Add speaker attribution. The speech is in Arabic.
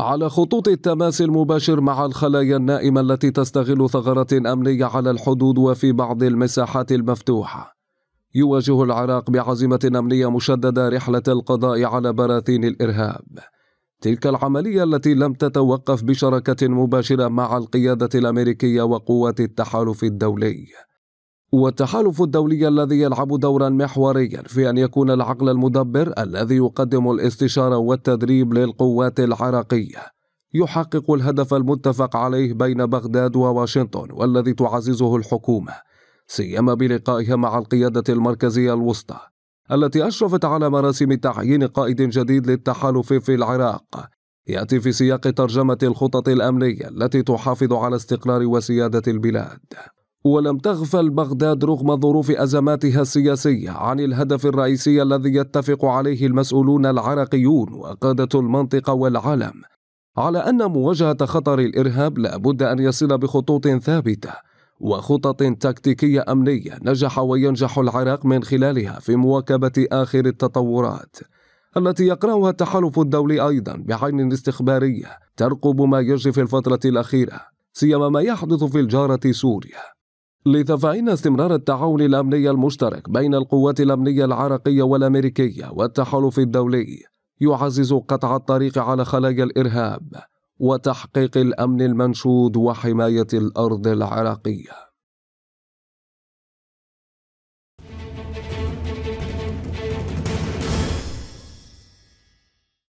Speaker 1: على خطوط التماس المباشر مع الخلايا النائمة التي تستغل ثغرات أمنية على الحدود وفي بعض المساحات المفتوحة يواجه العراق بعزيمة أمنية مشددة رحلة القضاء على براثين الإرهاب تلك العملية التي لم تتوقف بشراكة مباشرة مع القيادة الأمريكية وقوات التحالف الدولي والتحالف الدولي الذي يلعب دورا محوريا في أن يكون العقل المدبر الذي يقدم الاستشارة والتدريب للقوات العراقية يحقق الهدف المتفق عليه بين بغداد وواشنطن والذي تعززه الحكومة سيما بلقائها مع القيادة المركزية الوسطى التي أشرفت على مراسم تعيين قائد جديد للتحالف في العراق يأتي في سياق ترجمة الخطط الأمنية التي تحافظ على استقرار وسيادة البلاد ولم تغفل بغداد رغم ظروف أزماتها السياسية عن الهدف الرئيسي الذي يتفق عليه المسؤولون العراقيون وقادة المنطقة والعالم على أن مواجهة خطر الإرهاب لابد أن يصل بخطوط ثابتة وخطط تكتيكية أمنية نجح وينجح العراق من خلالها في مواكبة آخر التطورات التي يقرأها التحالف الدولي أيضا بعين استخبارية ترقب ما يجري في الفترة الأخيرة سيما ما يحدث في الجارة سوريا لتفعيل استمرار التعاون الأمني المشترك بين القوات الأمنية العراقية والأمريكية والتحالف الدولي يعزز قطع الطريق على خلايا الإرهاب وتحقيق الأمن المنشود وحماية الأرض العراقية